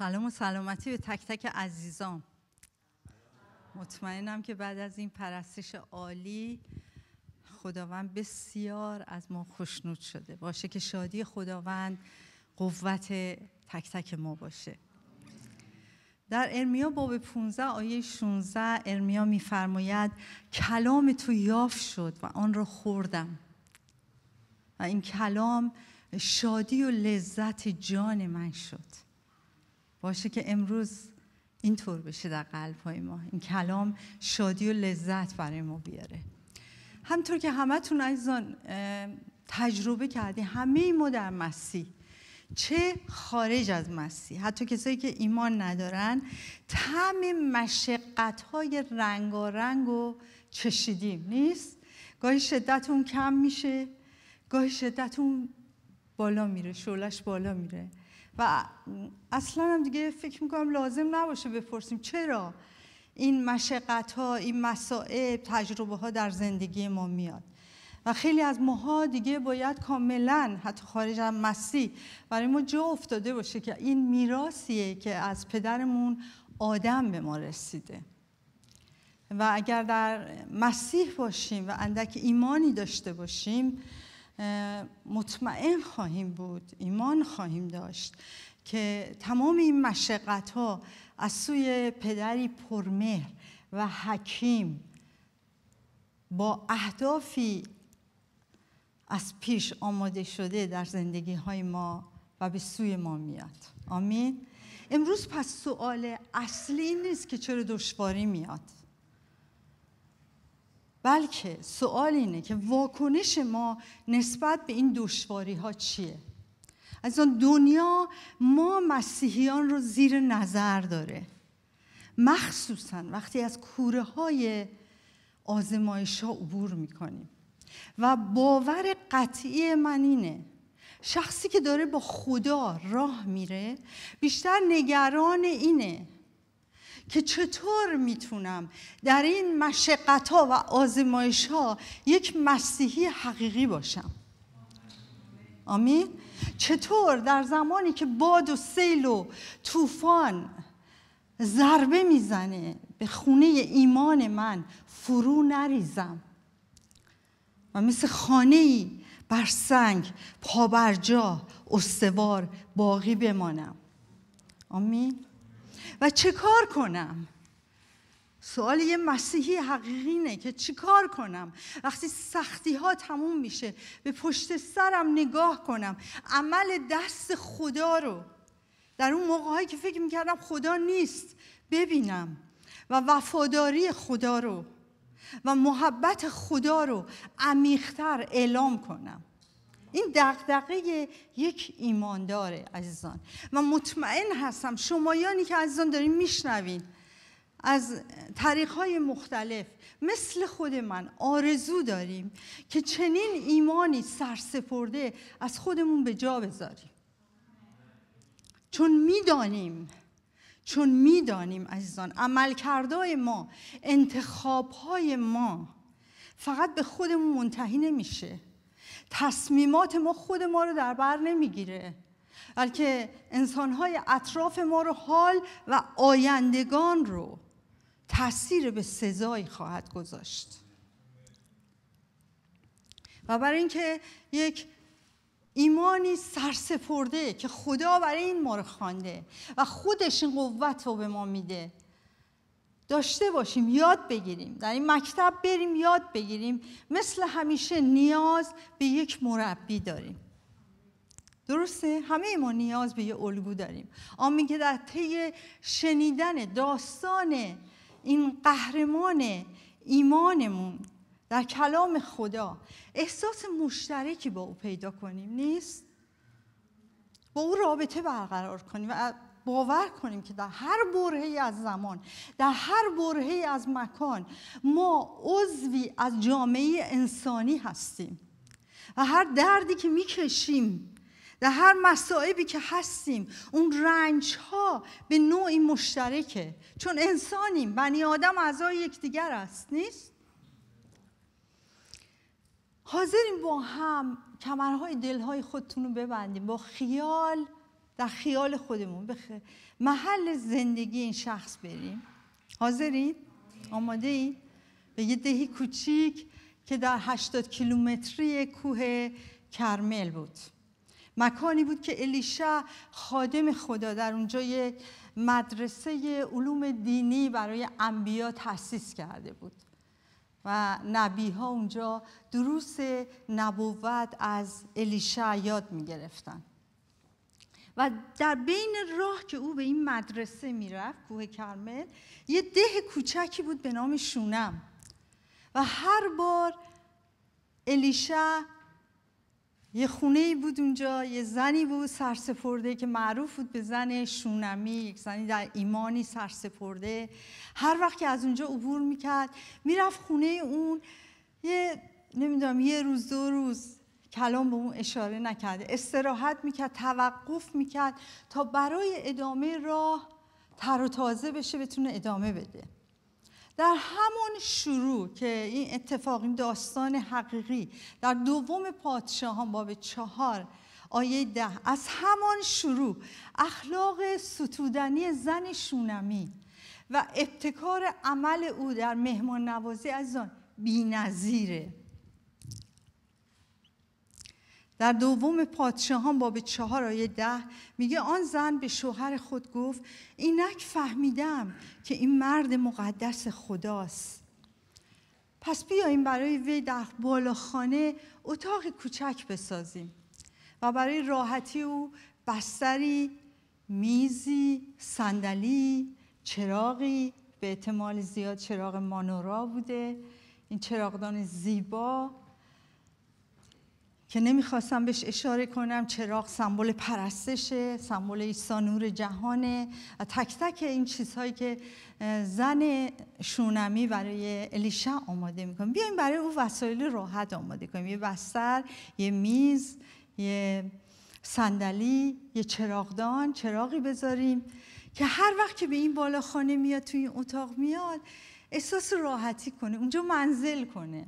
سلام و سلامتی به تک تک عزیزان مطمئنم که بعد از این پرستش عالی خداوند بسیار از ما خوشنود شده باشه که شادی خداوند قوت تک تک ما باشه در ارمیا باب 15 آیه 16 ارمیا میفرماید کلام تو یافت شد و آن را خوردم و این کلام شادی و لذت جان من شد باشه که امروز اینطور بشه در قلب های ما این کلام شادی و لذت برای ما بیاره همطور که همتون عزیزان تجربه کردی همه ما در مسیح چه خارج از مسیح حتی کسایی که ایمان ندارن تم مشقت های رنگ و چشیدیم نیست گاهی شدت اون کم میشه گاهی شدت اون بالا میره شعلش بالا میره و اصلا هم دیگه فکر میکنم لازم نباشه بپرسیم چرا این مشقت ها این مسائب تجربه ها در زندگی ما میاد و خیلی از ماها دیگه باید کاملا حتی خارج از مسیح برای ما جا افتاده باشه که این میراثیه که از پدرمون آدم به ما رسیده و اگر در مسیح باشیم و اندک ایمانی داشته باشیم مطمئن خواهیم بود ایمان خواهیم داشت که تمام این مشقت ها از سوی پدری پرمهر و حکیم با اهدافی از پیش آماده شده در زندگی های ما و به سوی ما میاد آمین امروز پس سؤال اصلی نیست که چرا دشواری میاد بلکه سوال اینه که واکنش ما نسبت به این دشواری ها چیه از آن دنیا ما مسیحیان رو زیر نظر داره مخصوصا وقتی از کوره های آزمایش ها عبور میکنیم و باور قطعی من اینه شخصی که داره با خدا راه میره بیشتر نگران اینه که چطور میتونم در این مشقت ها و آزمایش ها یک مسیحی حقیقی باشم آمین چطور در زمانی که باد و سیل و طوفان ضربه میزنه به خونه ایمان من فرو نریزم و مثل خانه ای بر سنگ پابرجا استوار باقی بمانم آمین و چه کار کنم سوال یه مسیحی حقیقی که چی کار کنم وقتی سختی ها تموم میشه به پشت سرم نگاه کنم عمل دست خدا رو در اون موقع هایی که فکر میکردم خدا نیست ببینم و وفاداری خدا رو و محبت خدا رو عمیقتر اعلام کنم این دقدقه یک ایمانداره عزیزان و مطمئن هستم شمایانی که عزیزان دارین میشنوین از طریقهای مختلف مثل خود من آرزو داریم که چنین ایمانی سرسپرده از خودمون به جا بذاریم چون میدانیم چون میدانیم عزیزان عملکردهای ما انتخابهای ما فقط به خودمون منتهی نمیشه تصمیمات ما خود ما رو در بر نمیگیره بلکه انسانهای اطراف ما رو حال و آیندگان رو تاثیر به سزایی خواهد گذاشت و برای اینکه یک ایمانی سرسپرده که خدا برای این ما رو خوانده و خودش این قوت رو به ما میده داشته باشیم یاد بگیریم در این مکتب بریم یاد بگیریم مثل همیشه نیاز به یک مربی داریم درسته همه ما نیاز به یه الگو داریم آمین که در طی شنیدن داستان این قهرمان ایمانمون در کلام خدا احساس مشترکی با او پیدا کنیم نیست با او رابطه برقرار کنیم و باور کنیم که در هر برهی از زمان در هر برهی از مکان ما عضوی از جامعه انسانی هستیم و هر دردی که میکشیم در هر مسائبی که هستیم اون رنج ها به نوعی مشترکه چون انسانیم بنی آدم اعضای یکدیگر است نیست حاضریم با هم کمرهای دلهای خودتون رو ببندیم با خیال در خیال خودمون به محل زندگی این شخص بریم حاضرید؟ آماده ای به یه دهی کوچیک که در 80 کیلومتری کوه کرمل بود مکانی بود که الیشا خادم خدا در اونجا یه مدرسه علوم دینی برای انبیا تأسیس کرده بود و نبی ها اونجا دروس نبوت از الیشا یاد می گرفتن و در بین راه که او به این مدرسه میرفت کوه کرمل یه ده کوچکی بود به نام شونم و هر بار الیشا یه خونه بود اونجا یه زنی بود سرسپرده که معروف بود به زن شونمی یک زنی در ایمانی سرسپرده هر وقت که از اونجا عبور میکرد میرفت خونه اون یه نمیدونم یه روز دو روز کلام به اون اشاره نکرده استراحت میکرد توقف میکرد تا برای ادامه راه تر و تازه بشه بتونه ادامه بده در همون شروع که این اتفاق این داستان حقیقی در دوم پادشاهان باب چهار آیه ده از همان شروع اخلاق ستودنی زن شونمی و ابتکار عمل او در مهمان نوازی از آن بی نظیره. در دوم پادشاهان باب چهار آیه ده میگه آن زن به شوهر خود گفت اینک فهمیدم که این مرد مقدس خداست پس بیاییم برای وی در بالاخانه اتاق کوچک بسازیم و برای راحتی او بستری میزی صندلی چراغی به احتمال زیاد چراغ مانورا بوده این چراغدان زیبا که نمیخواستم بهش اشاره کنم چراغ سمبل پرستشه سمبل عیسی نور جهانه و تک تک این چیزهایی که زن شونمی برای الیشا آماده میکنه بیایم برای او وسایل راحت آماده کنیم یه بستر یه میز یه صندلی یه چراغدان چراغی بذاریم که هر وقت که به این بالا خانه میاد توی این اتاق میاد احساس راحتی کنه اونجا منزل کنه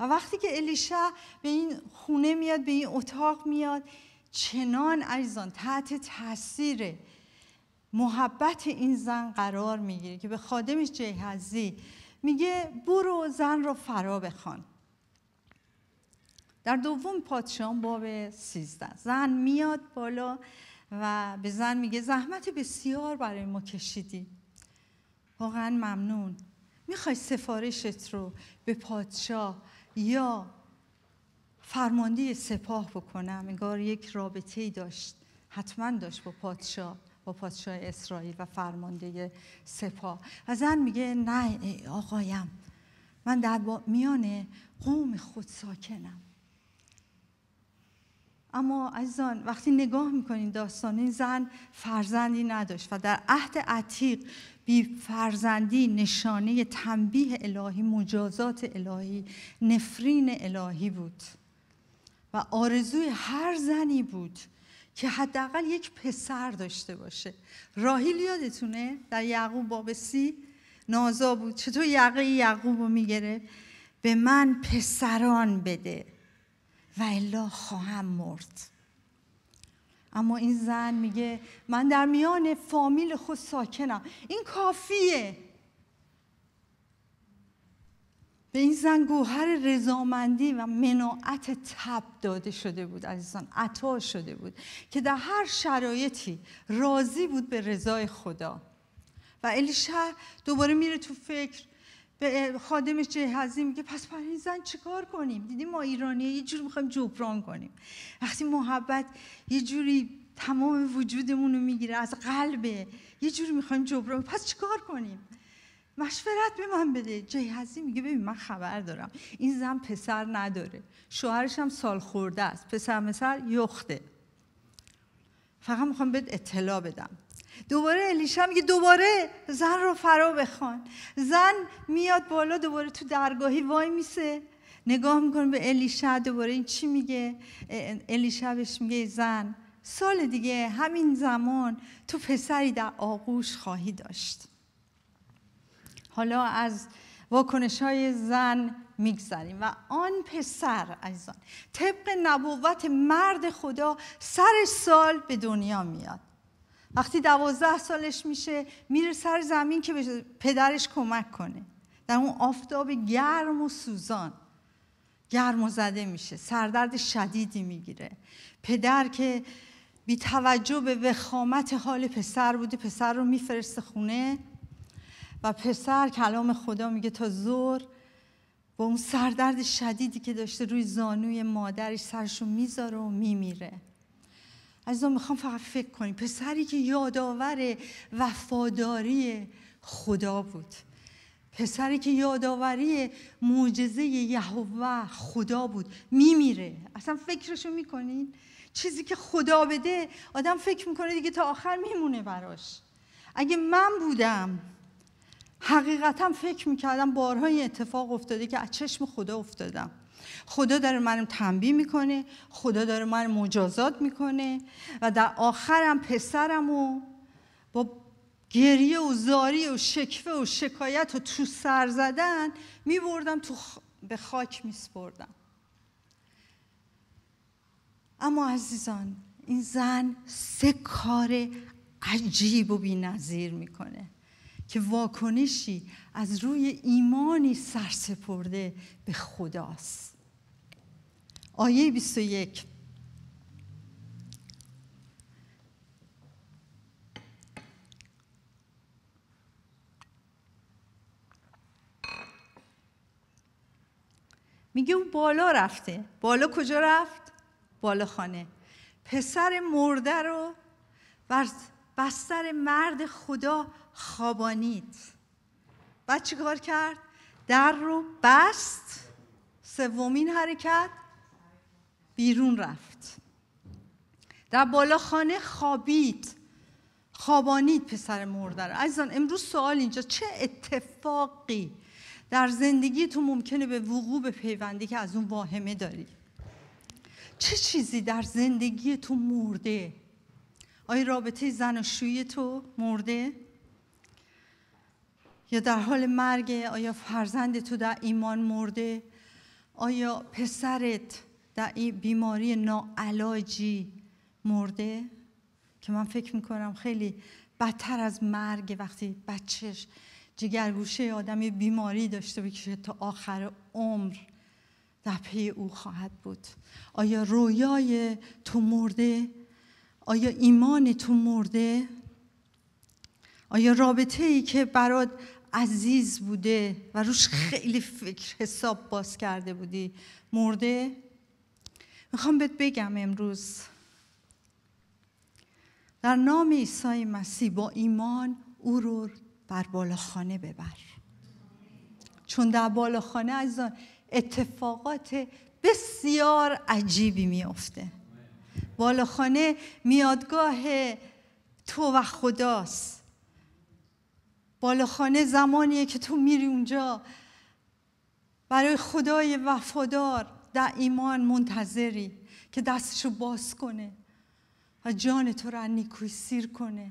و وقتی که الیشا به این خونه میاد به این اتاق میاد چنان عزیزان تحت تاثیر محبت این زن قرار میگیره که به خادمش جهازی میگه برو زن رو فرا بخوان در دوم پادشاهان باب سیزده زن میاد بالا و به زن میگه زحمت بسیار برای ما کشیدی واقعا ممنون میخوای سفارشت رو به پادشاه یا فرمانده سپاه بکنم انگار یک رابطه داشت حتما داشت با پادشاه با پادشاه اسرائیل و فرمانده سپاه و زن میگه نه آقایم من در میان قوم خود ساکنم اما عزیزان وقتی نگاه میکنین داستان این زن فرزندی نداشت و در عهد عتیق فرزندی نشانه تنبیه الهی مجازات الهی نفرین الهی بود و آرزوی هر زنی بود که حداقل یک پسر داشته باشه راهیل یادتونه در یعقوب بابسی نازا بود چطور یقه یعقوب رو میگره به من پسران بده و الا خواهم مرد اما این زن میگه من در میان فامیل خود ساکنم این کافیه به این زن گوهر رضامندی و مناعت تب داده شده بود عزیزان عطا شده بود که در هر شرایطی راضی بود به رضای خدا و الیشه دوباره میره تو فکر به چه هزی میگه پس برای زن چیکار کنیم دیدیم ما ایرانی یه جوری میخوایم جبران کنیم وقتی محبت یه جوری تمام وجودمون رو میگیره از قلبه یه جوری میخوایم جبران پس چیکار کنیم مشورت به من بده جهازی میگه ببین من خبر دارم این زن پسر نداره شوهرش هم سال خورده است پسر مثل یخته فقط میخوام بهت اطلاع بدم دوباره الیشا میگه دوباره زن رو فرا بخوان زن میاد بالا دوباره تو درگاهی وای میسه نگاه میکنه به الیشا دوباره این چی میگه الیشا بهش میگه زن سال دیگه همین زمان تو پسری در آغوش خواهی داشت حالا از واکنش های زن میگذریم و آن پسر عزیزان طبق نبوت مرد خدا سر سال به دنیا میاد وقتی دوازده سالش میشه میره سر زمین که به پدرش کمک کنه در اون آفتاب گرم و سوزان گرم و زده میشه سردرد شدیدی میگیره پدر که بی توجه به وخامت حال پسر بوده پسر رو میفرسته خونه و پسر کلام خدا میگه تا زور با اون سردرد شدیدی که داشته روی زانوی مادرش سرشو میذاره و میمیره عزیزان میخوام فقط فکر کنیم پسری که یادآور وفاداری خدا بود پسری که یادآوری معجزه یهوه خدا بود میمیره اصلا فکرشو میکنین چیزی که خدا بده آدم فکر میکنه دیگه تا آخر میمونه براش اگه من بودم حقیقتا فکر میکردم بارهای اتفاق افتاده که از چشم خدا افتادم خدا داره منو تنبیه میکنه خدا داره من مجازات میکنه و در آخرم پسرم با گریه و زاری و شکفه و شکایت و تو سر زدن میبردم تو به خاک میسپردم اما عزیزان این زن سه کار عجیب و بینظیر میکنه که واکنشی از روی ایمانی سرسپرده به خداست آیه 21 میگه او بالا رفته بالا کجا رفت؟ بالا خانه پسر مرده رو بر بستر مرد خدا خوابانید بعد چی کار کرد؟ در رو بست سومین حرکت بیرون رفت در بالا خانه خوابید خوابانید پسر مرده رو عزیزان امروز سوال اینجا چه اتفاقی در زندگی تو ممکنه به وقوع به که از اون واهمه داری چه چیزی در زندگی تو مرده آیا رابطه زن و شوی تو مرده یا در حال مرگ آیا فرزند تو در ایمان مرده آیا پسرت این بیماری ناعلاجی مرده که من فکر میکنم خیلی بدتر از مرگ وقتی بچهش جگرگوشه آدمی بیماری داشته بکشه تا آخر عمر در پی او خواهد بود آیا رویای تو مرده آیا ایمان تو مرده آیا رابطه ای که برات عزیز بوده و روش خیلی فکر حساب باز کرده بودی مرده میخوام بهت بگم امروز در نام عیسی مسیح با ایمان او رو بر بالاخانه ببر چون در بالاخانه از اتفاقات بسیار عجیبی میافته بالاخانه میادگاه تو و خداست بالاخانه زمانیه که تو میری اونجا برای خدای وفادار در ایمان منتظری که دستشو باز کنه و جان تو را نیکوی سیر کنه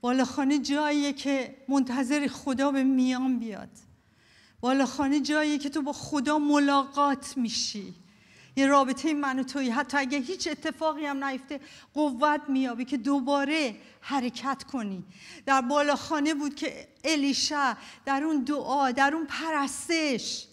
بالاخانه جاییه که منتظر خدا به میان بیاد بالاخانه جاییه که تو با خدا ملاقات میشی یه رابطه من و توی حتی اگه هیچ اتفاقی هم نیفته قوت میابی که دوباره حرکت کنی در بالاخانه بود که الیشا در اون دعا در اون پرستش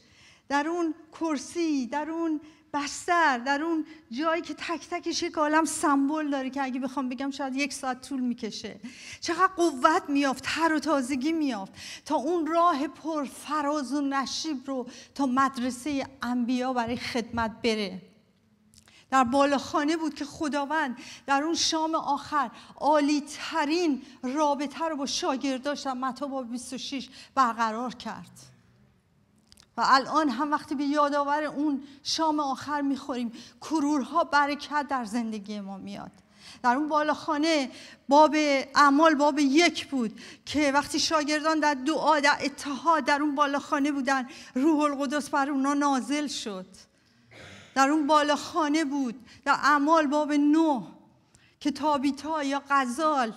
در اون کرسی در اون بستر در اون جایی که تک تکش یک عالم سمبل داره که اگه بخوام بگم شاید یک ساعت طول میکشه چقدر قوت میافت هر و تازگی میافت تا اون راه پر فراز و نشیب رو تا مدرسه انبیا برای خدمت بره در بالخانه بود که خداوند در اون شام آخر عالی ترین رابطه رو با شاگرداش در متا 26 برقرار کرد و الان هم وقتی به یادآور اون شام آخر میخوریم کرورها برکت در زندگی ما میاد در اون بالاخانه باب اعمال باب یک بود که وقتی شاگردان در دعا در اتحاد در اون بالاخانه بودن روح القدس بر اونا نازل شد در اون بالاخانه بود در اعمال باب نه که تابیتا یا غزال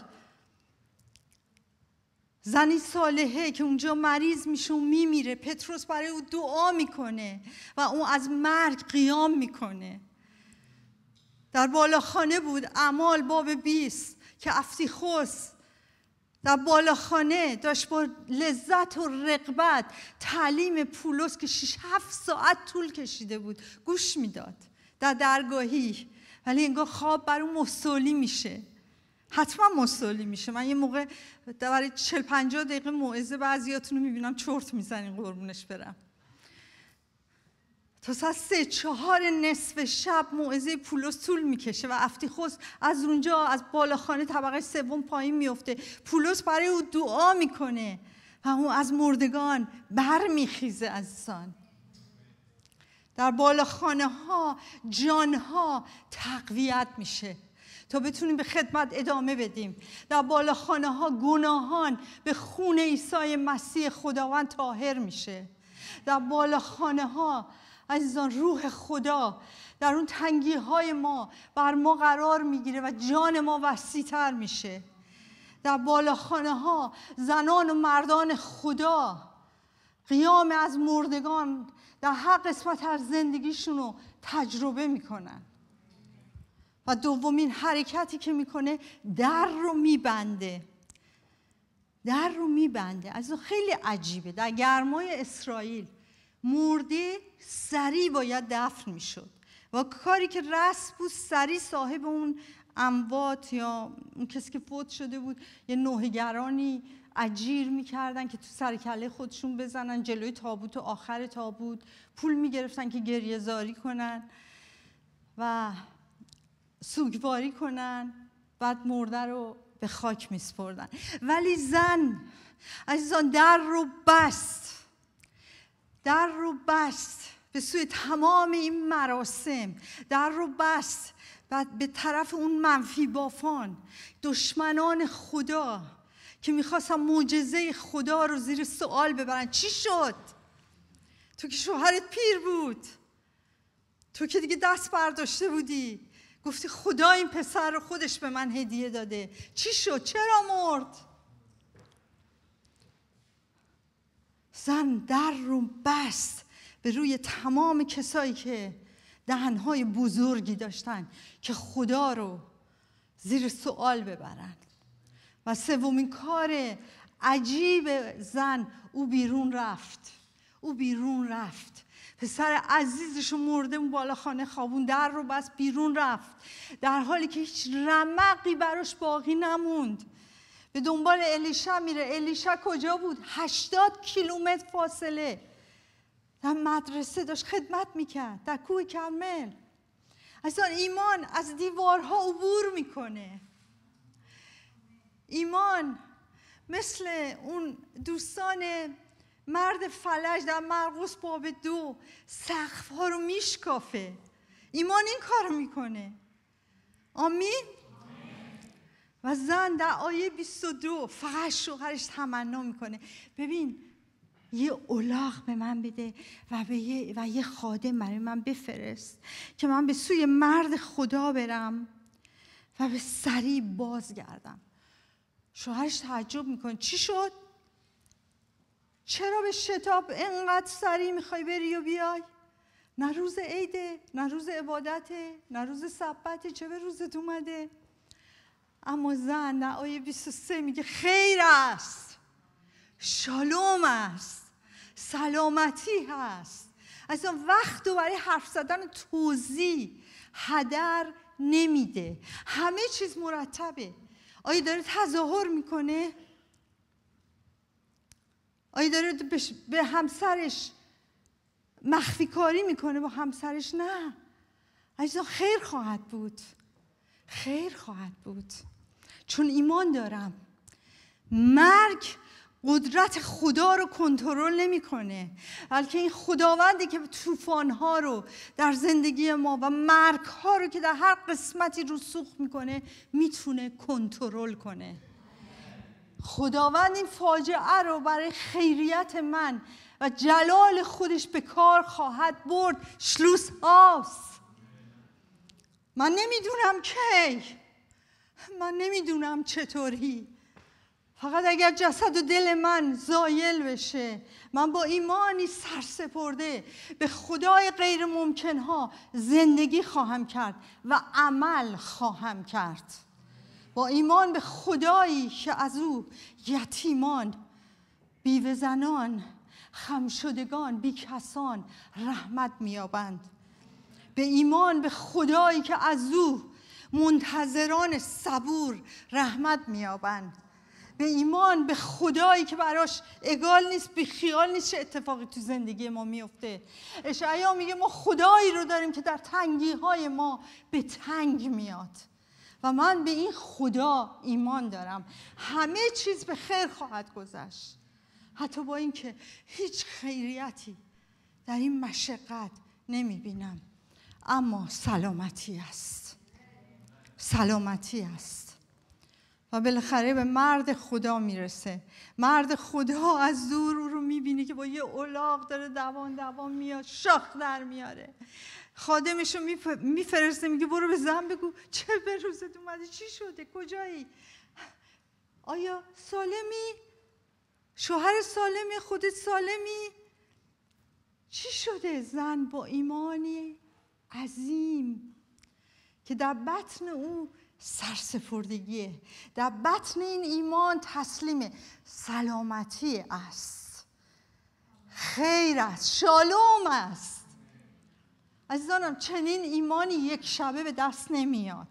زنی صالحه که اونجا مریض میشه و میمیره پتروس برای او دعا میکنه و اون از مرگ قیام میکنه در بالاخانه بود اعمال باب 20 که افتیخوس در بالاخانه داشت با لذت و رقبت تعلیم پولس که 6 7 ساعت طول کشیده بود گوش میداد در درگاهی ولی انگار خواب بر اون مصولی میشه حتما مستولی میشه من یه موقع برای 40 50 دقیقه موعظه بعضیاتون رو میبینم چرت میزنین قربونش برم تا ساعت سه چهار نصف شب موعظه پولس طول میکشه و افتیخوس از اونجا از بالاخانه طبقه سوم پایین میفته پولس برای او دعا میکنه و او از مردگان برمیخیزه عزیزان در بالاخانه ها جان ها تقویت میشه تا بتونیم به خدمت ادامه بدیم در بالاخانه ها گناهان به خون عیسی مسیح خداوند تاهر میشه در بالاخانه ها عزیزان روح خدا در اون تنگی های ما بر ما قرار میگیره و جان ما وسیع تر میشه در بالاخانه ها زنان و مردان خدا قیام از مردگان در هر قسمت از زندگیشون رو تجربه میکنن و دومین حرکتی که میکنه در رو میبنده در رو میبنده از اون خیلی عجیبه در گرمای اسرائیل مرده سریع باید دفن میشد و کاری که رس بود سریع صاحب اون اموات یا اون کسی که فوت شده بود یه نوهگرانی اجیر میکردن که تو سرکله خودشون بزنن جلوی تابوت و آخر تابوت پول میگرفتن که گریه زاری کنن و سوگواری کنن بعد مرده رو به خاک میسپردن ولی زن عزیزان در رو بست در رو بست به سوی تمام این مراسم در رو بست و به طرف اون منفی بافان دشمنان خدا که میخواستن معجزه خدا رو زیر سوال ببرن چی شد تو که شوهرت پیر بود تو که دیگه دست برداشته بودی گفتی خدا این پسر رو خودش به من هدیه داده چی شد چرا مرد زن در رو بست به روی تمام کسایی که دهنهای بزرگی داشتن که خدا رو زیر سوال ببرن و سومین کار عجیب زن او بیرون رفت او بیرون رفت پسر عزیزش رو مرده اون بالا خانه خوابون در رو بس بیرون رفت در حالی که هیچ رمقی براش باقی نموند به دنبال الیشا میره الیشا کجا بود هشتاد کیلومتر فاصله در مدرسه داشت خدمت میکرد در کوه کرمل اصلا ایمان از دیوارها عبور میکنه ایمان مثل اون دوستان مرد فلج در مرقس باب دو سقف ها رو میشکافه ایمان این کار میکنه آمین و زن در آیه 22 فقط شوهرش تمنا میکنه ببین یه اولاغ به من بده و, به یه و یه خادم برای من بفرست که من به سوی مرد خدا برم و به سریع بازگردم شوهرش تعجب میکنه چی شد؟ چرا به شتاب انقدر سری میخوای بری و بیای نه روز عیده نه روز عبادته نه روز ثبته چه به روزت اومده اما زن نه آیه 23 میگه خیر است شالوم است سلامتی هست اون وقت و برای حرف زدن توضیح هدر نمیده همه چیز مرتبه آیا داره تظاهر میکنه آیا داره به همسرش مخفی کاری میکنه با همسرش نه عزیزان خیر خواهد بود خیر خواهد بود چون ایمان دارم مرگ قدرت خدا رو کنترل نمیکنه بلکه این خداوندی که طوفان ها رو در زندگی ما و مرگ ها رو که در هر قسمتی رو سوخ میکنه میتونه کنترل کنه خداوند این فاجعه رو برای خیریت من و جلال خودش به کار خواهد برد شلوس آس. من نمیدونم کی من نمیدونم چطوری فقط اگر جسد و دل من زایل بشه من با ایمانی سرسپرده به خدای غیر ممکنها زندگی خواهم کرد و عمل خواهم کرد با ایمان به خدایی که از او یتیمان بیوه زنان خمشدگان بیکسان رحمت مییابند به ایمان به خدایی که از او منتظران صبور رحمت مییابند به ایمان به خدایی که براش اگال نیست بی خیال نیست چه اتفاقی تو زندگی ما میفته اشعیا میگه ما خدایی رو داریم که در تنگی های ما به تنگ میاد و من به این خدا ایمان دارم همه چیز به خیر خواهد گذشت حتی با اینکه هیچ خیریتی در این مشقت نمی بینم اما سلامتی است سلامتی است و بالاخره به مرد خدا میرسه مرد خدا از دور او رو میبینه که با یه اولاغ داره دوان دوان میاد شاخ در میاره خادمشو میفرسته میگه برو به زن بگو چه به روزت اومده چی شده کجایی آیا سالمی شوهر سالمی خودت سالمی چی شده زن با ایمانی عظیم که در بطن او سرسپردگیه در بطن این ایمان تسلیم سلامتی است خیر است شالوم است عزیزانم چنین ایمانی یک شبه به دست نمیاد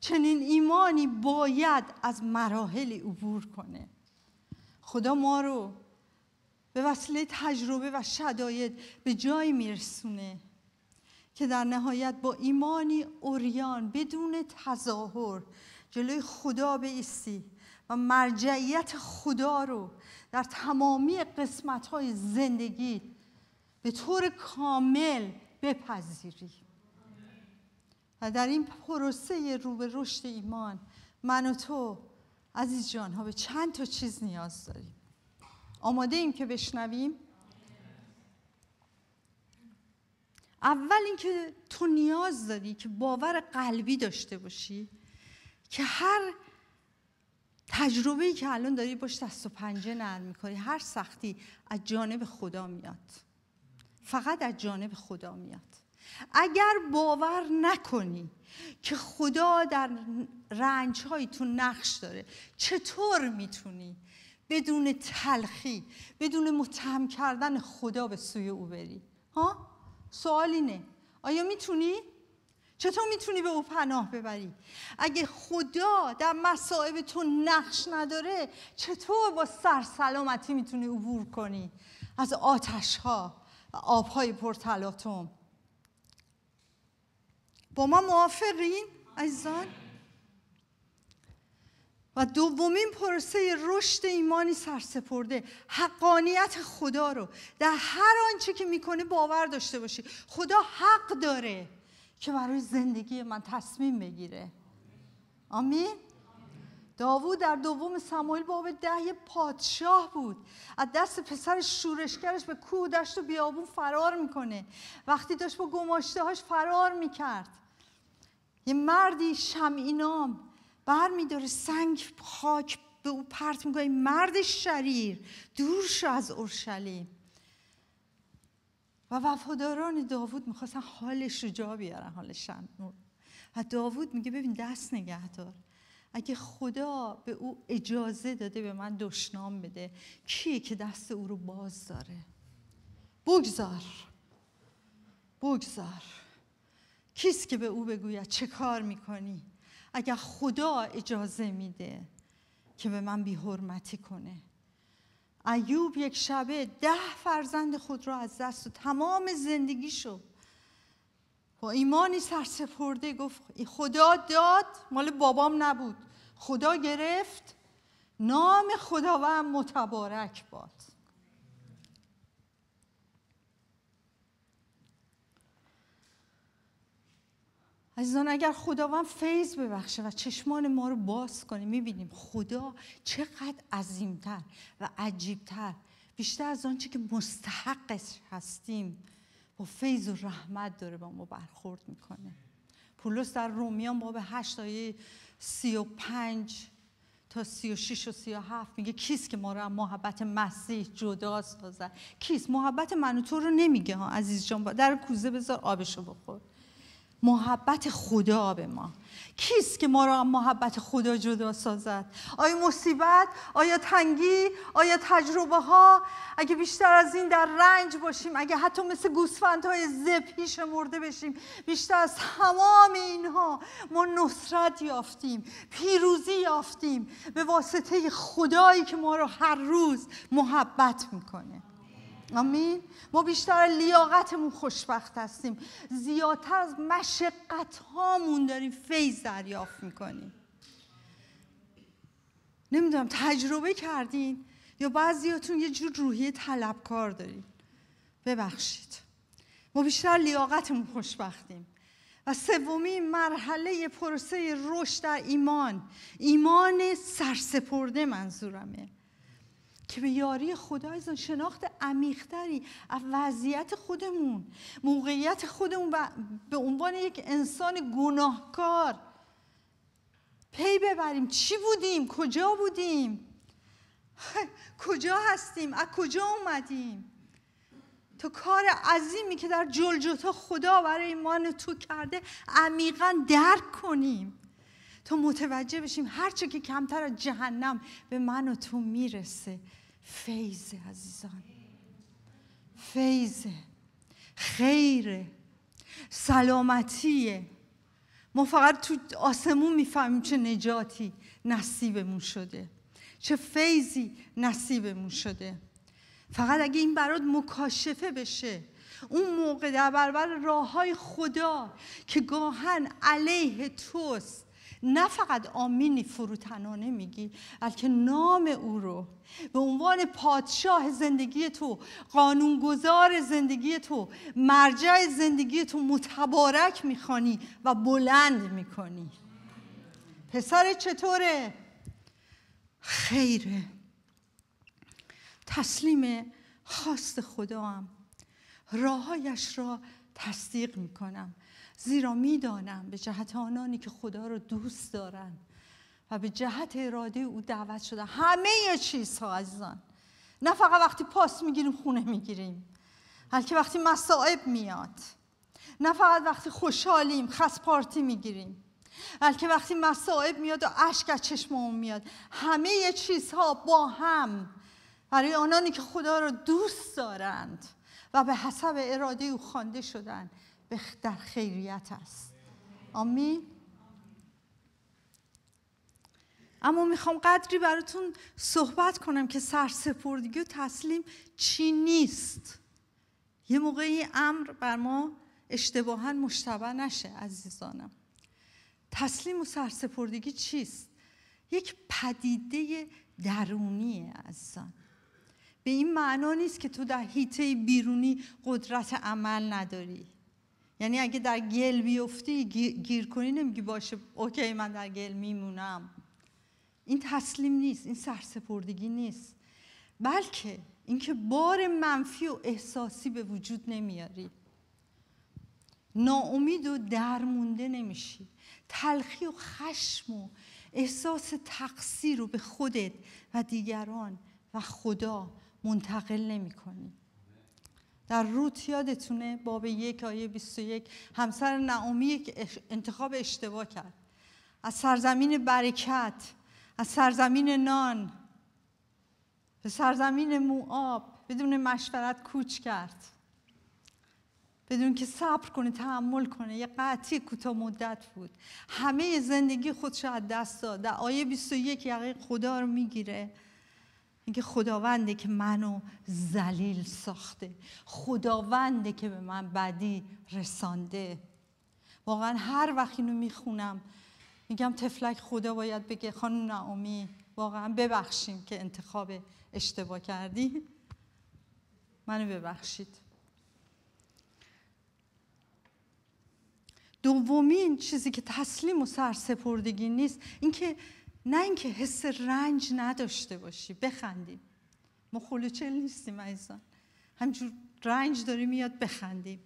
چنین ایمانی باید از مراحلی عبور کنه خدا ما رو به وسیله تجربه و شداید به جایی میرسونه که در نهایت با ایمانی اوریان بدون تظاهر جلوی خدا بیستی و مرجعیت خدا رو در تمامی قسمت زندگی به طور کامل بپذیری و در این پروسه رو به رشد ایمان من و تو عزیز جان ها به چند تا چیز نیاز داریم آماده ایم که بشنویم اول اینکه تو نیاز داری که باور قلبی داشته باشی که هر تجربه که الان داری باش دست و پنجه نرم میکنی هر سختی از جانب خدا میاد فقط از جانب خدا میاد اگر باور نکنی که خدا در رنجهای تو نقش داره چطور میتونی بدون تلخی بدون متهم کردن خدا به سوی او بری ها سوال اینه آیا میتونی چطور میتونی به او پناه ببری اگه خدا در مصائب تو نقش نداره چطور با سرسلامتی میتونی عبور کنی از آتش ها آبهای پرتلاتم با ما موافقین عزیزان و دومین پروسه رشد ایمانی سرسپرده حقانیت خدا رو در هر آنچه که میکنه باور داشته باشی خدا حق داره که برای زندگی من تصمیم بگیره آمین داوود در دوم سمایل باب ده یه پادشاه بود از دست پسر شورشگرش به کوه دشت و بیابون فرار میکنه وقتی داشت با گماشته هاش فرار میکرد یه مردی شمینام بر میداره سنگ خاک به او پرت میکنه مرد شریر دور شو از اورشلیم و وفاداران داوود میخواستن حالش رو جا بیارن حال شمعون و داوود میگه ببین دست نگه دار اگه خدا به او اجازه داده به من دشنام بده کیه که دست او رو باز داره بگذار بگذار کیست که به او بگوید چه کار میکنی اگر خدا اجازه میده که به من بیحرمتی کنه ایوب یک شبه ده فرزند خود را از دست و تمام زندگیشو با ایمانی سرسپرده گفت خدا داد مال بابام نبود خدا گرفت نام خداوند متبارک باد عزیزان اگر خداوند فیض ببخشه و چشمان ما رو باز کنه میبینیم خدا چقدر عظیمتر و عجیبتر بیشتر از آنچه که مستحقش هستیم با فیض و رحمت داره با ما برخورد میکنه پولس در رومیان باب هشت آیه 35 تا 36 و 37 میگه کیست که ما رو محبت مسیح جدا سازد کیست محبت من و تو رو نمیگه ها عزیز جان در کوزه بذار آبشو بخور محبت خدا به ما کیست که ما را محبت خدا جدا سازد آیا مصیبت آیا تنگی آیا تجربه ها اگه بیشتر از این در رنج باشیم اگه حتی مثل گوسفندهای پیش شمرده بشیم بیشتر از تمام اینها ما نصرت یافتیم پیروزی یافتیم به واسطه خدایی که ما را هر روز محبت میکنه آمین ما بیشتر لیاقتمون خوشبخت هستیم زیادتر از مشقت هامون داریم فیض دریافت میکنیم نمیدونم تجربه کردین یا بعضیاتون یه جور روحیه طلبکار دارین ببخشید ما بیشتر لیاقتمون خوشبختیم و سومین مرحله پروسه رشد در ایمان ایمان سرسپرده منظورمه که به یاری خدا از شناخت عمیقتری از وضعیت خودمون موقعیت خودمون و به عنوان یک انسان گناهکار پی ببریم چی بودیم کجا بودیم کجا هستیم از کجا اومدیم تو کار عظیمی که در جلجتا خدا برای ما تو کرده عمیقا درک کنیم تا متوجه بشیم هرچه که کمتر از جهنم به من و تو میرسه فیض عزیزان فیض خیر سلامتیه ما فقط تو آسمون میفهمیم چه نجاتی نصیبمون شده چه فیضی نصیبمون شده فقط اگه این برات مکاشفه بشه اون موقع در برابر راه خدا که گاهن علیه توست نه فقط آمینی فروتنانه میگی بلکه نام او رو به عنوان پادشاه زندگی تو قانونگذار زندگی تو مرجع زندگی تو متبارک میخوانی و بلند میکنی پسر چطوره؟ خیره تسلیم خواست خدا هم راهایش را تصدیق میکنم زیرا میدانم به جهت آنانی که خدا را دوست دارن و به جهت اراده او دعوت شده همه چیزها عزیزان نه فقط وقتی پاس میگیریم خونه میگیریم بلکه وقتی مصائب میاد نه فقط وقتی خوشحالیم خس پارتی میگیریم بلکه وقتی مصائب میاد و اشک از چشممون میاد همه چیزها با هم برای آنانی که خدا را دوست دارند و به حسب اراده او خوانده شدن. در خیریت است آمین اما میخوام قدری براتون صحبت کنم که سرسپردگی و تسلیم چی نیست یه موقعی امر بر ما اشتباها مشتبه نشه عزیزانم تسلیم و سرسپردگی چیست یک پدیده درونیه عزیزان به این معنا نیست که تو در هیته بیرونی قدرت عمل نداری یعنی اگه در گل بیفتی گیر کنی نمیگی باشه اوکی من در گل میمونم این تسلیم نیست این سرسپردگی نیست بلکه اینکه بار منفی و احساسی به وجود نمیاری ناامید و درمونده نمیشی تلخی و خشم و احساس تقصیر رو به خودت و دیگران و خدا منتقل نمیکنی. در روت یادتونه باب یک آیه 21 همسر نعومی یک انتخاب اشتباه کرد از سرزمین برکت از سرزمین نان به سرزمین موآب بدون مشورت کوچ کرد بدون که صبر کنه تحمل کنه یه قطعی کوتاه مدت بود همه زندگی خودش از دست داد در آیه 21 یقیق خدا رو میگیره اینکه خداونده که منو ذلیل ساخته خداونده که به من بدی رسانده واقعا هر وقت اینو میخونم میگم تفلک خدا باید بگه خانم نعومی واقعا ببخشیم که انتخاب اشتباه کردی منو ببخشید دومین چیزی که تسلیم و سرسپردگی نیست اینکه نه اینکه حس رنج نداشته باشی بخندیم ما خلوچل نیستیم عزیزان همجور رنج داری میاد بخندیم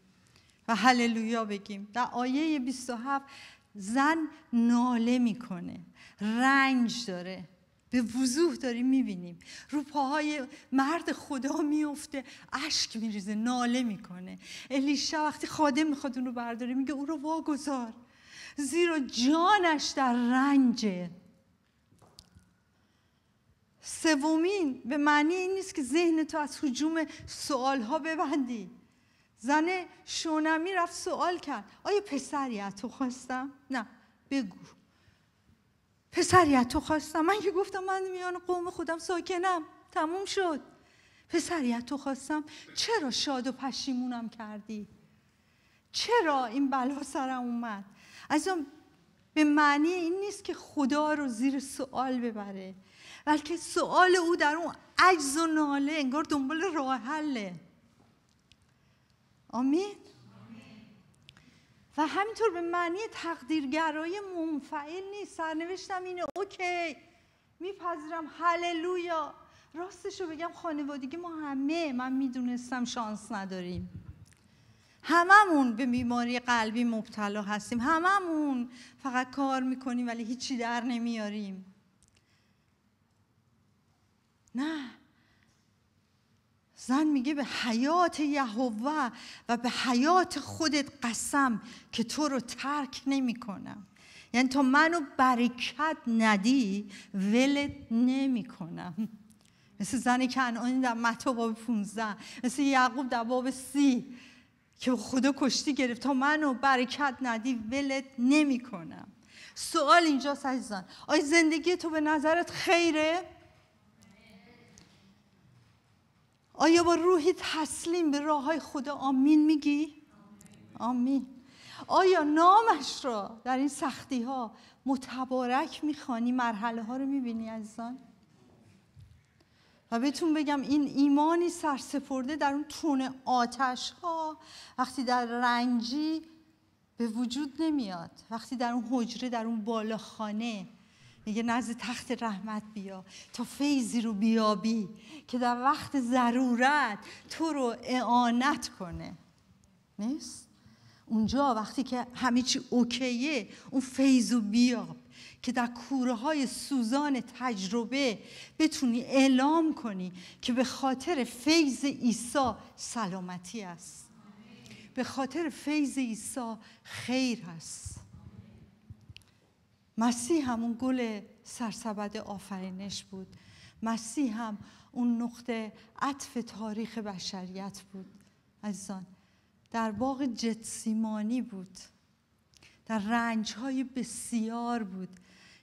و هللویا بگیم در آیه 27 زن ناله میکنه رنج داره به وضوح داریم میبینیم رو پاهای مرد خدا میفته اشک میریزه ناله میکنه الیشا وقتی خادم میخواد اون رو برداره میگه او رو واگذار زیرا جانش در رنجه سومین به معنی این نیست که ذهن تو از حجوم سوال ها ببندی زن شونمی رفت سوال کرد آیا پسری از تو خواستم؟ نه بگو پسری از تو خواستم من که گفتم من میان قوم خودم ساکنم تموم شد پسری از تو خواستم چرا شاد و پشیمونم کردی؟ چرا این بلا سرم اومد؟ از به معنی این نیست که خدا رو زیر سوال ببره بلکه سوال او در اون عجز و ناله انگار دنبال راه حله آمین و همینطور به معنی تقدیرگرای منفعل نیست سرنوشتم اینه اوکی میپذیرم هللویا راستش رو بگم خانوادگی ما همه من میدونستم شانس نداریم هممون به بیماری قلبی مبتلا هستیم هممون فقط کار میکنیم ولی هیچی در نمیاریم نه زن میگه به حیات یهوه و به حیات خودت قسم که تو رو ترک نمیکنم یعنی تو منو برکت ندی ولت نمیکنم مثل زن کنعانی در متا باب 15 مثل یعقوب در باب سی که خدا کشتی گرفت تا منو برکت ندی ولت نمیکنم سوال اینجا زن آیا زندگی تو به نظرت خیره آیا با روحی تسلیم به راه های خدا آمین میگی؟ آمین آیا نامش را در این سختی ها متبارک میخوانی مرحله ها رو میبینی عزیزان؟ و بهتون بگم این ایمانی سرسپرده در اون تون آتش ها وقتی در رنجی به وجود نمیاد وقتی در اون حجره در اون بالاخانه میگه نزد تخت رحمت بیا تا فیضی رو بیابی که در وقت ضرورت تو رو اعانت کنه نیست؟ اونجا وقتی که همه چی اوکیه اون فیض رو بیاب که در کوره های سوزان تجربه بتونی اعلام کنی که به خاطر فیض عیسی سلامتی است به خاطر فیض عیسی خیر است مسیح هم اون گل سرسبد آفرینش بود مسیح هم اون نقطه عطف تاریخ بشریت بود عزیزان در باغ جتسیمانی بود در رنج های بسیار بود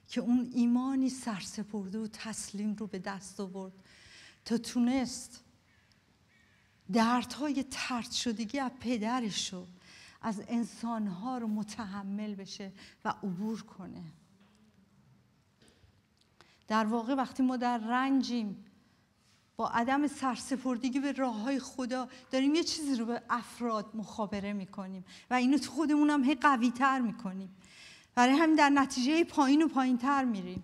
که اون ایمانی سرسپرده و تسلیم رو به دست آورد تا تونست دردهای ترد شدگی از پدرش رو از انسانها رو متحمل بشه و عبور کنه در واقع وقتی ما در رنجیم با عدم سرسپردگی به راه های خدا داریم یه چیزی رو به افراد مخابره میکنیم و اینو تو خودمون هم هی قوی تر میکنیم برای همین در نتیجه پایین و پایین تر میریم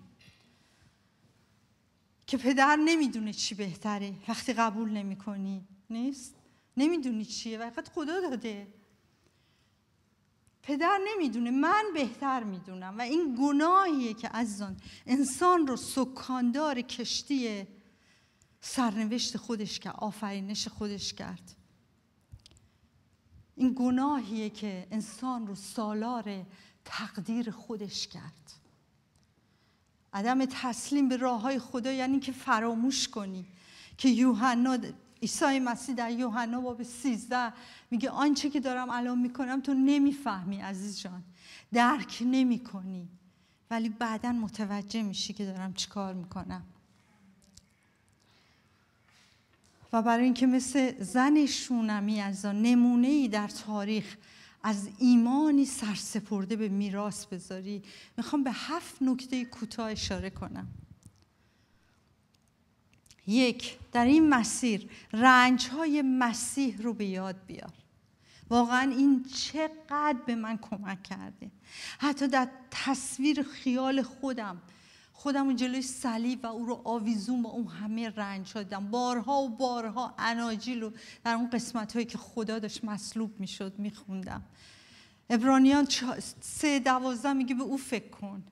که پدر نمیدونه چی بهتره وقتی قبول نمیکنی نیست نمیدونی چیه وقت خدا داده پدر نمیدونه من بهتر میدونم و این گناهیه که عزیزان انسان رو سکاندار کشتی سرنوشت خودش کرد آفرینش خودش کرد این گناهیه که انسان رو سالار تقدیر خودش کرد عدم تسلیم به راه های خدا یعنی که فراموش کنی که یوحنا عیسی مسیح در یوحنا باب 13 میگه آنچه که دارم الان میکنم تو نمیفهمی عزیز جان درک نمیکنی ولی بعدا متوجه میشی که دارم چیکار میکنم و برای اینکه مثل زن شونمی از نمونه ای در تاریخ از ایمانی سرسپرده به میراث بذاری میخوام به هفت نکته کوتاه اشاره کنم یک در این مسیر رنج های مسیح رو به یاد بیار واقعا این چقدر به من کمک کرده حتی در تصویر خیال خودم خودم اون جلوی صلیب و او رو آویزون با اون همه رنج شدم بارها و بارها اناجیل رو در اون قسمت هایی که خدا داشت مصلوب میشد میخوندم ابرانیان سه دوازده میگه به او فکر کن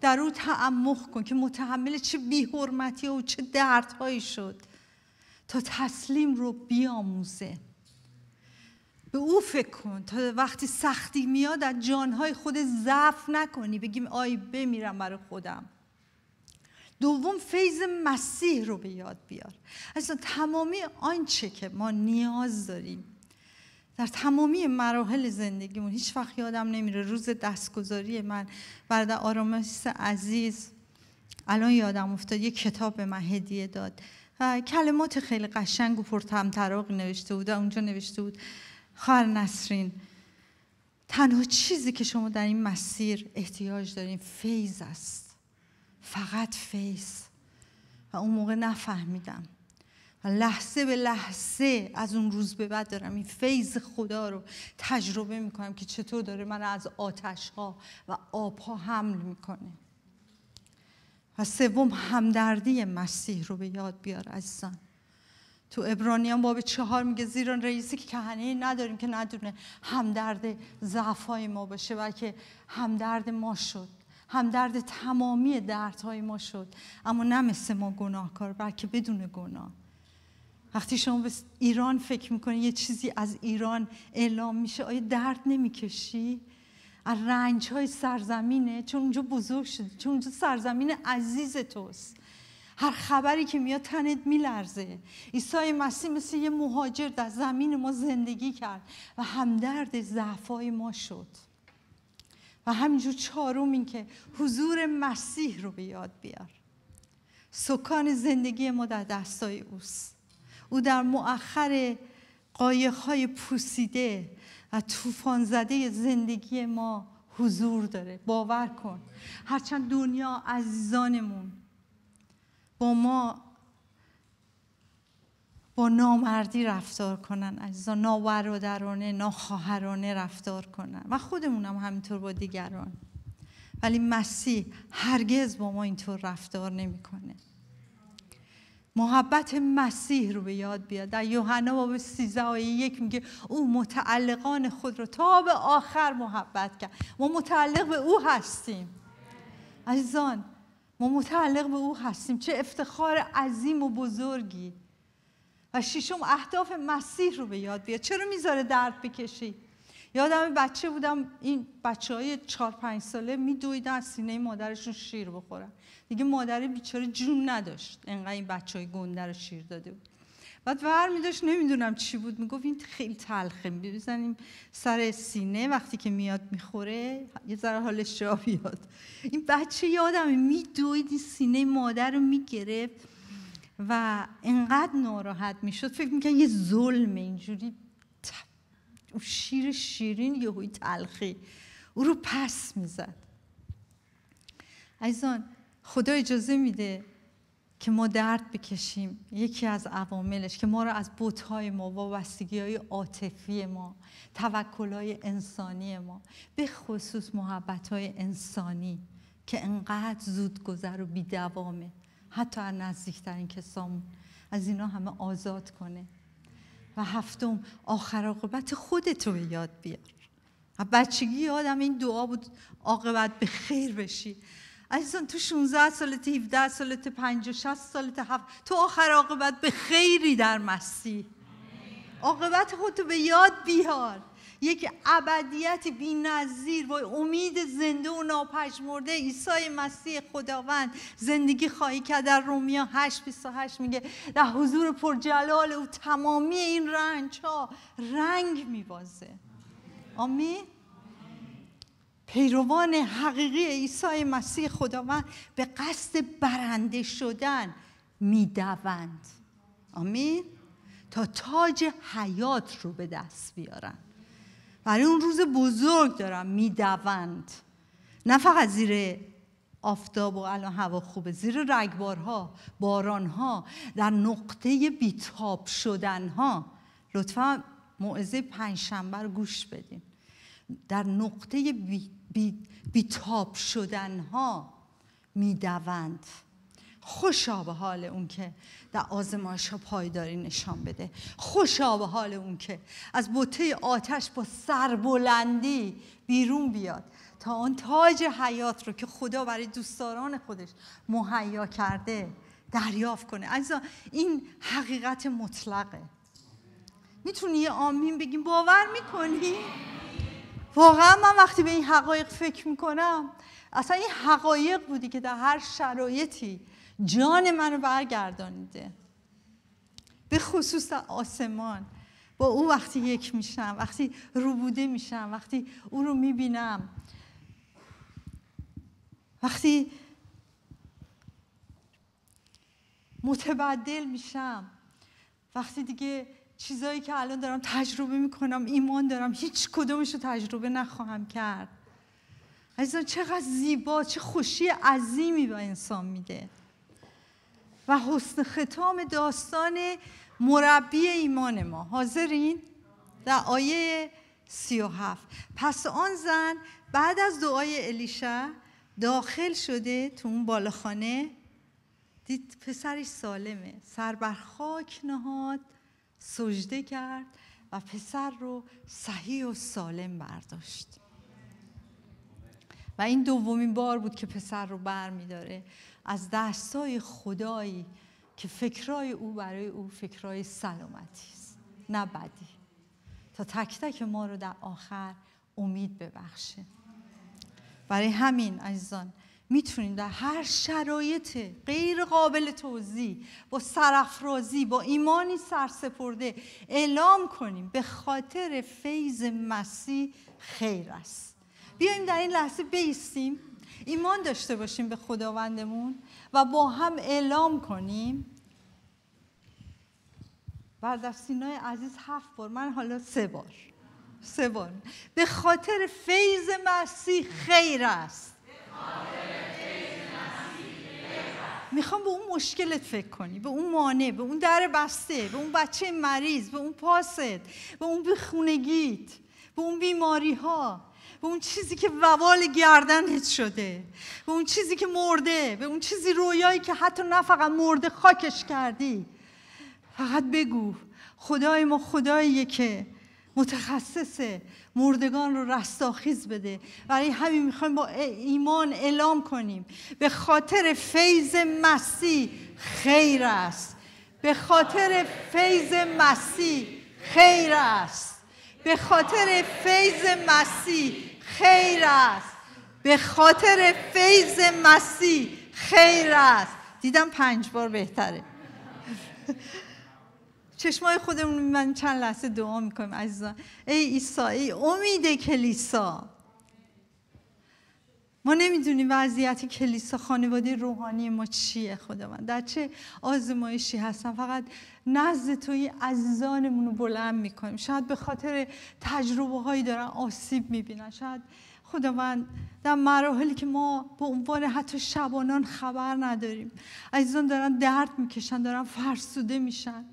در او تعمق کن که متحمل چه بیحرمتی و چه دردهایی شد تا تسلیم رو بیاموزه به او فکر کن تا وقتی سختی میاد از جانهای خود ضعف نکنی بگیم آی بمیرم برای خودم دوم فیض مسیح رو به یاد بیار اصلا تمامی آنچه که ما نیاز داریم در تمامی مراحل زندگیمون هیچ وقت یادم نمیره روز دستگذاری من برادر آرامس عزیز الان یادم افتاد یه کتاب به من هدیه داد کلمات خیلی قشنگ و تراغ نوشته بود اونجا نوشته بود خواهر نسرین تنها چیزی که شما در این مسیر احتیاج دارین فیض است فقط فیض و اون موقع نفهمیدم لحظه به لحظه از اون روز به بعد دارم این فیض خدا رو تجربه میکنم که چطور داره من از آتش ها و آب ها حمل میکنه و سوم همدردی مسیح رو به یاد بیار عزیزان تو ابرانیان باب چهار میگه زیران رئیسی که کهنه نداریم که ندونه همدرد ضعفای ما باشه بلکه همدرد ما شد همدرد تمامی دردهای ما شد اما نه مثل ما گناهکار بلکه بدون گناه وقتی شما به ایران فکر میکنی یه چیزی از ایران اعلام میشه آیا درد نمیکشی؟ از رنج های سرزمینه چون اونجا بزرگ شده چون اونجا سرزمین عزیز توست هر خبری که میاد تنت میلرزه عیسی مسیح مثل یه مهاجر در زمین ما زندگی کرد و همدرد ضعفای ما شد و همینجور چهارم این که حضور مسیح رو به یاد بیار سکان زندگی ما در دستای اوست او در مؤخر قایقهای پوسیده و طوفان زده زندگی ما حضور داره باور کن هرچند دنیا عزیزانمون با ما با نامردی رفتار کنن عزیزان نابرادرانه ناخواهرانه رفتار کنن و هم همینطور با دیگران ولی مسیح هرگز با ما اینطور رفتار نمیکنه محبت مسیح رو به یاد بیاد در یوحنا باب 13 آیه یک میگه او متعلقان خود رو تا به آخر محبت کرد ما متعلق به او هستیم عزیزان ما متعلق به او هستیم چه افتخار عظیم و بزرگی و ششم اهداف مسیح رو به یاد بیاد چرا میذاره درد بکشی یادم بچه بودم این بچه های چهار پنج ساله دویدن از سینه مادرشون شیر بخورن دیگه مادر بیچاره جون نداشت انقدر این بچه های گنده رو شیر داده بود بعد ور داشت نمیدونم چی بود میگفت این خیلی تلخه بزنیم سر سینه وقتی که میاد میخوره یه ذره حالش جا بیاد این بچه یادم دوید این سینه مادر رو میگرفت و انقدر ناراحت میشد فکر میکنم یه ظلمه اینجوری اون شیر شیرین یهوی تلخی او رو پس میزد عزیزان خدا اجازه میده که ما درد بکشیم یکی از عواملش که ما رو از بوتهای ما و های عاطفی ما توکل های انسانی ما به خصوص محبت های انسانی که انقدر زود گذر و بیدوامه حتی از نزدیکترین کسامون از اینا همه آزاد کنه و هفتم آخر عاقبت خودتو به یاد بیار بچگی یادم این دعا بود عاقبت به خیر بشی عزیزان تو 16 سالت 17 سالت 50 60 سالت 7 تو آخر عاقبت به خیری در مسیح عاقبت رو به یاد بیار یک ابدیت نظیر و امید زنده و ناپژمرده عیسی مسیح خداوند زندگی خواهی که در رومیا 8 میگه در حضور پرجلال او تمامی این رنج ها رنگ میبازه آمین پیروان حقیقی عیسی مسیح خداوند به قصد برنده شدن میدوند آمین تا تاج حیات رو به دست بیارن برای اون روز بزرگ دارم میدوند نه فقط زیر آفتاب و الان هوا خوبه زیر رگبارها بارانها در نقطه بیتاب شدنها لطفا موعظه پنجشنبه رو گوش بدین در نقطه بیتاب بی، شدنها میدوند خوشا به حال اون که در آزمایش ها پایداری نشان بده خوشا به حال اون که از بوته آتش با سربلندی بیرون بیاد تا آن تاج حیات رو که خدا برای دوستداران خودش مهیا کرده دریافت کنه از این حقیقت مطلقه میتونی یه آمین بگیم باور میکنی؟ واقعا من وقتی به این حقایق فکر میکنم اصلا این حقایق بودی که در هر شرایطی جان من رو برگردانیده به خصوص آسمان با او وقتی یک میشم وقتی روبوده میشم وقتی او رو میبینم وقتی متبدل میشم وقتی دیگه چیزایی که الان دارم تجربه میکنم ایمان دارم هیچ کدومش رو تجربه نخواهم کرد عزیزان چقدر زیبا چه خوشی عظیمی به انسان میده و حسن ختام داستان مربی ایمان ما حاضرین؟ در آیه سی و هفت پس آن زن بعد از دعای الیشا داخل شده تو اون بالخانه دید پسرش سالمه سر بر خاک نهاد سجده کرد و پسر رو صحیح و سالم برداشت و این دومین بار بود که پسر رو بر می داره از دستای خدایی که فکرای او برای او فکرای سلامتی است نه بدی تا تک تک ما رو در آخر امید ببخشه برای همین عزیزان میتونیم در هر شرایط غیر قابل توضیح با سرافرازی با ایمانی سرسپرده اعلام کنیم به خاطر فیض مسیح خیر است بیایم در این لحظه بیستیم ایمان داشته باشیم به خداوندمون و با هم اعلام کنیم بردر سینای عزیز هفت بار من حالا سه بار سه بار به خاطر فیض مسیح خیر است میخوام به اون مشکلت فکر کنی به اون مانع به اون در بسته به اون بچه مریض به اون پاست به اون بخونگیت به اون بیماری ها به اون چیزی که ووال گردنت شده به اون چیزی که مرده به اون چیزی رویایی که حتی نه فقط مرده خاکش کردی فقط بگو خدای ما خداییه که متخصص مردگان رو رستاخیز بده برای همین میخوایم با ایمان اعلام کنیم به خاطر فیض مسیح خیر است به خاطر فیض مسیح خیر است به خاطر فیض مسیح خیر است به خاطر فیض مسیح خیر است دیدم پنج بار بهتره چشمای خودمون من چند لحظه دعا میکنیم عزیزان ای عیسی ای امید کلیسا ما نمیدونیم وضعیت کلیسا خانواده روحانی ما چیه خداوند در چه آزمایشی هستن فقط نزد توی عزیزانمون رو بلند میکنیم شاید به خاطر تجربه هایی دارن آسیب میبینن شاید خداوند در مراحلی که ما به عنوان حتی شبانان خبر نداریم عزیزان دارن درد میکشن دارن فرسوده میشن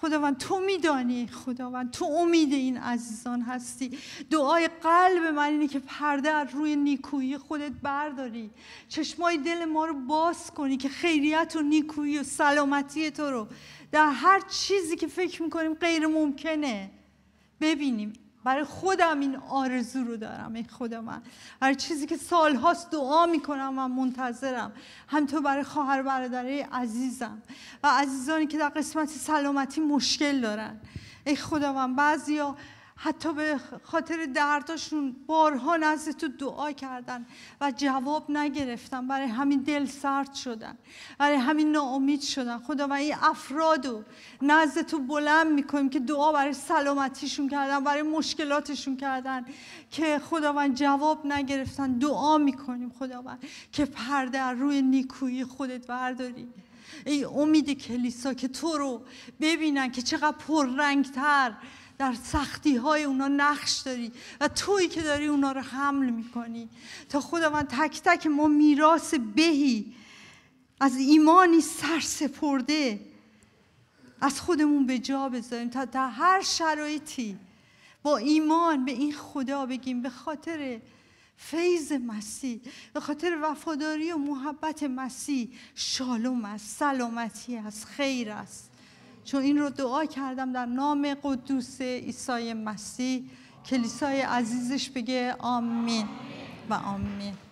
خداوند تو میدانی خداوند تو امید این عزیزان هستی دعای قلب من اینه که پرده از روی نیکویی خودت برداری چشمای دل ما رو باز کنی که خیریت و نیکویی و سلامتی تو رو در هر چیزی که فکر میکنیم غیر ممکنه ببینیم برای خودم این آرزو رو دارم ای خدا من برای چیزی که سالهاست دعا میکنم و منتظرم همینطور برای خواهر برادره عزیزم و عزیزانی که در قسمت سلامتی مشکل دارن ای خدا من ها حتی به خاطر درداشون بارها نزد تو دعا کردن و جواب نگرفتن برای همین دل سرد شدن برای همین ناامید شدن خدا این افراد و نزد تو بلند میکنیم که دعا برای سلامتیشون کردن برای مشکلاتشون کردن که خداوند جواب نگرفتن دعا میکنیم خداوند که پرده روی نیکویی خودت برداری ای امید کلیسا که تو رو ببینن که چقدر پررنگتر در سختی های اونا نقش داری و تویی که داری اونا رو حمل میکنی تا خداوند تک تک ما میراث بهی از ایمانی سرسپرده از خودمون به جا بذاریم تا در هر شرایطی با ایمان به این خدا بگیم به خاطر فیض مسیح به خاطر وفاداری و محبت مسیح شالوم است سلامتی است خیر است چون این رو دعا کردم در نام قدوس عیسی مسیح کلیسای عزیزش بگه آمین و آمین